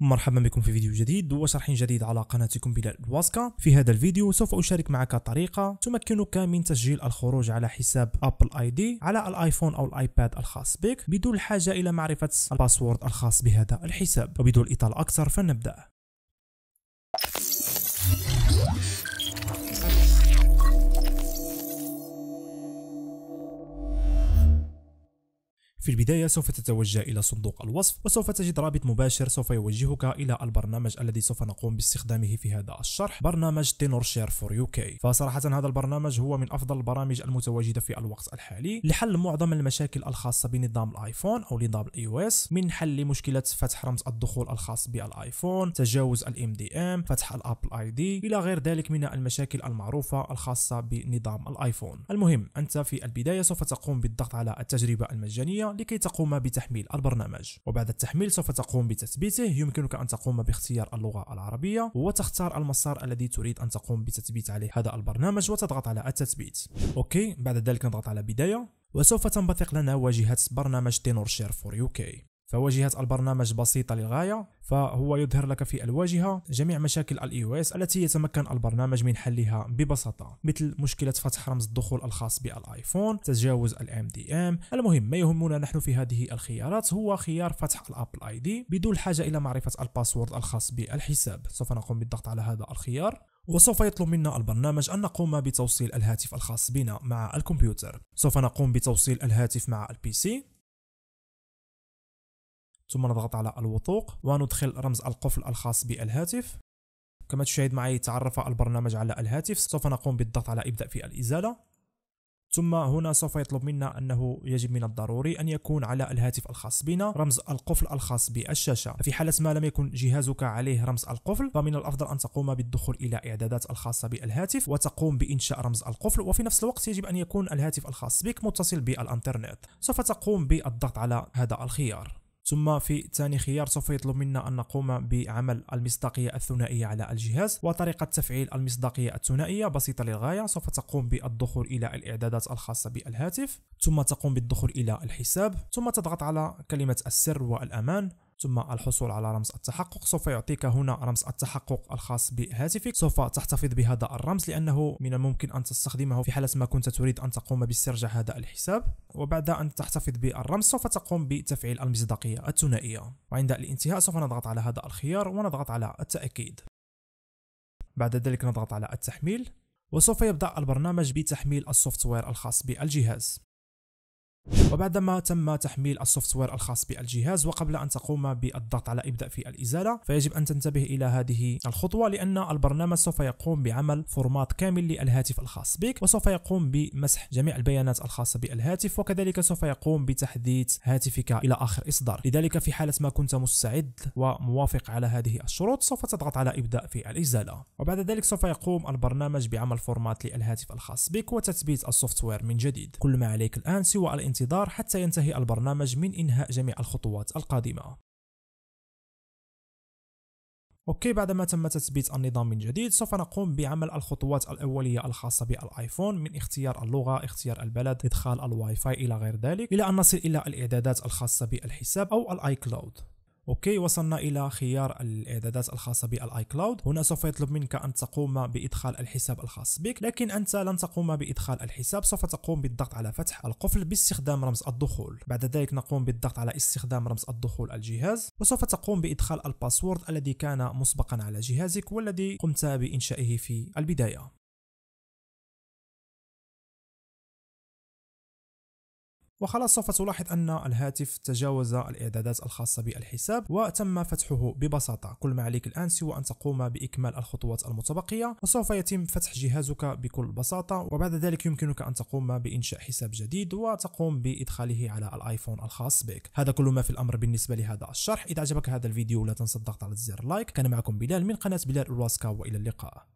مرحبا بكم في فيديو جديد وشرح جديد على قناتكم بلال الواسكا في هذا الفيديو سوف أشارك معك طريقة تمكنك من تسجيل الخروج على حساب أبل آي دي على الآيفون أو الآيباد الخاص بك بدون الحاجة إلى معرفة الباسورد الخاص بهذا الحساب وبدون الإطالة أكثر فنبدأ في البداية سوف تتوجه إلى صندوق الوصف وسوف تجد رابط مباشر سوف يوجهك إلى البرنامج الذي سوف نقوم باستخدامه في هذا الشرح برنامج تينور شير فور يو كي فصراحة هذا البرنامج هو من أفضل البرامج المتواجدة في الوقت الحالي لحل معظم المشاكل الخاصة بنظام الايفون أو نظام الاي او اس من حل مشكلة فتح رمز الدخول الخاص بالايفون تجاوز الام دي ام فتح الابل اي دي إلى غير ذلك من المشاكل المعروفة الخاصة بنظام الايفون المهم أنت في البداية سوف تقوم بالضغط على التجربة المجانية لكي تقوم بتحميل البرنامج وبعد التحميل سوف تقوم بتثبيته يمكنك أن تقوم باختيار اللغة العربية وتختار المسار الذي تريد أن تقوم بتثبيت عليه هذا البرنامج وتضغط على التثبيت أوكي بعد ذلك نضغط على بداية وسوف تنبثق لنا واجهة برنامج تينور شير فور يو كي فواجهة البرنامج بسيطة للغاية فهو يظهر لك في الواجهة جميع مشاكل الاي او e اس التي يتمكن البرنامج من حلها ببساطة مثل مشكلة فتح رمز الدخول الخاص بالايفون تجاوز الام دي ام المهم ما يهمنا نحن في هذه الخيارات هو خيار فتح الابل اي دي بدون حاجة الى معرفة الباسورد الخاص بالحساب سوف نقوم بالضغط على هذا الخيار وسوف يطلب منا البرنامج أن نقوم بتوصيل الهاتف الخاص بنا مع الكمبيوتر سوف نقوم بتوصيل الهاتف مع البي سي ثم نضغط على الوثوق وندخل رمز القفل الخاص بالهاتف كما تشاهد معي تعرف البرنامج على الهاتف سوف نقوم بالضغط على ابدأ في الإزالة ثم هنا سوف يطلب منا أنه يجب من الضروري أن يكون على الهاتف الخاص بنا رمز القفل الخاص بالشاشة في حالة ما لم يكن جهازك عليه رمز القفل فمن الأفضل أن تقوم بالدخول إلى إعدادات الخاصة بالهاتف وتقوم بإنشاء رمز القفل وفي نفس الوقت يجب أن يكون الهاتف الخاص بك متصل بالإنترنت سوف تقوم بالضغط على هذا الخيار ثم في ثاني خيار سوف يطلب منا أن نقوم بعمل المصداقية الثنائية على الجهاز وطريقة تفعيل المصداقية الثنائية بسيطة للغاية سوف تقوم بالدخول إلى الإعدادات الخاصة بالهاتف ثم تقوم بالدخول إلى الحساب ثم تضغط على كلمة السر والأمان ثم الحصول على رمز التحقق سوف يعطيك هنا رمز التحقق الخاص بهاتفك سوف تحتفظ بهذا الرمز لأنه من الممكن أن تستخدمه في حالة ما كنت تريد أن تقوم باسترجاع هذا الحساب وبعد أن تحتفظ بالرمز سوف تقوم بتفعيل المصداقية الثنائية وعند الانتهاء سوف نضغط على هذا الخيار ونضغط على التأكيد بعد ذلك نضغط على التحميل وسوف يبدأ البرنامج بتحميل السوفتوير الخاص بالجهاز وبعدما تم تحميل السوفت وير الخاص بالجهاز وقبل أن تقوم بالضغط على ابدا في الإزالة فيجب أن تنتبه إلى هذه الخطوة لأن البرنامج سوف يقوم بعمل فورمات كامل للهاتف الخاص بك وسوف يقوم بمسح جميع البيانات الخاصة بالهاتف وكذلك سوف يقوم بتحديث هاتفك إلى آخر إصدار لذلك في حالة ما كنت مستعد وموافق على هذه الشروط سوف تضغط على ابدا في الإزالة وبعد ذلك سوف يقوم البرنامج بعمل فورمات للهاتف الخاص بك وتثبيت السوفت وير من جديد كل ما عليك الآن سوى الانتظار الانتظار حتى ينتهي البرنامج من إنهاء جميع الخطوات القادمة اوكي بعدما تم تثبيت النظام من جديد سوف نقوم بعمل الخطوات الاوليه الخاصه بالايفون من اختيار اللغه اختيار البلد ادخال الواي فاي الى غير ذلك الى ان نصل الى الاعدادات الخاصه بالحساب او الاي كلاود اوكي وصلنا الى خيار الاعدادات الخاصه بالاي كلاود هنا سوف يطلب منك ان تقوم بادخال الحساب الخاص بك لكن انت لن تقوم بادخال الحساب سوف تقوم بالضغط على فتح القفل باستخدام رمز الدخول بعد ذلك نقوم بالضغط على استخدام رمز الدخول الجهاز وسوف تقوم بادخال الباسورد الذي كان مسبقا على جهازك والذي قمت بانشائه في البدايه وخلاص سوف تلاحظ أن الهاتف تجاوز الإعدادات الخاصة بالحساب وتم فتحه ببساطة كل ما عليك الآن سوى أن تقوم بإكمال الخطوات المتبقية وسوف يتم فتح جهازك بكل بساطة وبعد ذلك يمكنك أن تقوم بإنشاء حساب جديد وتقوم بإدخاله على الآيفون الخاص بك هذا كل ما في الأمر بالنسبة لهذا الشرح إذا عجبك هذا الفيديو لا تنسى الضغط على زر لايك كان معكم بلال من قناة بلال الواسكا وإلى اللقاء